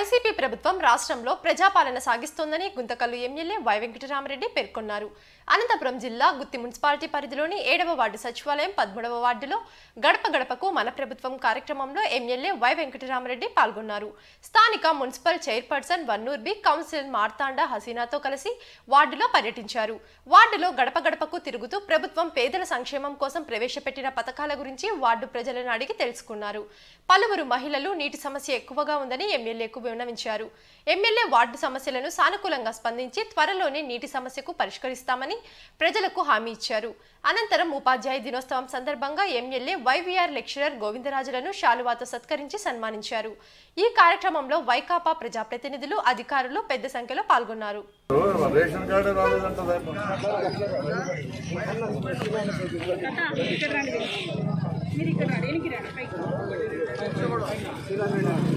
YCP ప్రభుత్వం రాష్ట్రంలో ప్రజాపాలన సాగిస్తోందని గుంతకల్లు ఎమ్మెల్యే వై వెంకటరామరెడ్డి పేర్కొన్నారు అనంతపురం జిల్లా గుత్తి మున్సిపాలిటీ పరిధిలోని ఏడవ వార్డు సచివాలయం పదమూడవ వార్డులో గడప గడపకు మన ప్రభుత్వం కార్యక్రమంలో ఎమ్మెల్యే వై వెంకటరామరెడ్డి పాల్గొన్నారు స్థానిక municipal chairperson Vannur B councillor Marthanda హసీనాతో కలిసి వార్డులో పర్యటించారు వార్డులో గడప గడపకు తిరుగుతూ ప్రభుత్వం పేదల సంక్షేమం కోసం ప్రవేశపెట్టిన పథకాల గురించి వార్డు ప్రజలను అడిగి తెలుసుకున్నారు పలువురు మహిళలు నీటి సమస్య ఎక్కువగా ఉందని ఎమ్మెల్యేకు విన్నవించారు ఎమ్మెల్యే వార్డు సమస్యలను సానుకూలంగా స్పందించి త్వరలోనే నీటి సమస్యకు పరిష్కరిస్తామని ప్రజలకు హామీ ఇచ్చారు అనంతరం ఉపాధ్యాయ దినోత్సవం సందర్భంగా ఎమ్మెల్యే వైవీఆర్ లెక్చరర్ గోవిందరాజులను శాలువాతో సత్కరించి సన్మానించారు ఈ కార్యక్రమంలో వైకాపా ప్రజాప్రతినిధులు అధికారులు పెద్ద సంఖ్యలో పాల్గొన్నారు మీరు ఇక్కడ రాడు ఎనికి రాడు పైకి